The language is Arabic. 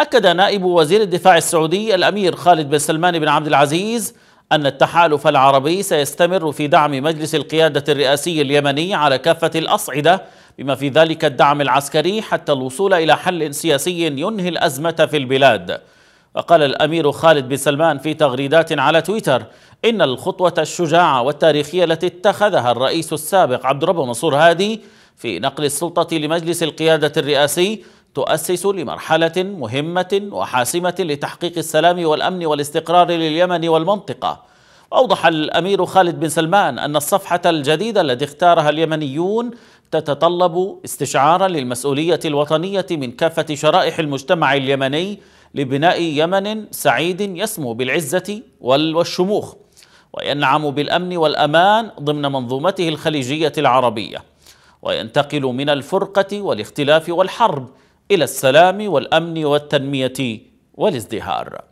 أكد نائب وزير الدفاع السعودي الأمير خالد بن سلمان بن عبد العزيز أن التحالف العربي سيستمر في دعم مجلس القيادة الرئاسي اليمني على كافة الأصعدة بما في ذلك الدعم العسكري حتى الوصول إلى حل سياسي ينهي الأزمة في البلاد وقال الأمير خالد بن سلمان في تغريدات على تويتر إن الخطوة الشجاعة والتاريخية التي اتخذها الرئيس السابق عبد الرب منصور هادي في نقل السلطة لمجلس القيادة الرئاسي تؤسس لمرحلة مهمة وحاسمة لتحقيق السلام والأمن والاستقرار لليمن والمنطقة أوضح الأمير خالد بن سلمان أن الصفحة الجديدة التي اختارها اليمنيون تتطلب استشعارا للمسؤولية الوطنية من كافة شرائح المجتمع اليمني لبناء يمن سعيد يسمو بالعزة والشموخ وينعم بالأمن والأمان ضمن منظومته الخليجية العربية وينتقل من الفرقة والاختلاف والحرب إلى السلام والأمن والتنمية والازدهار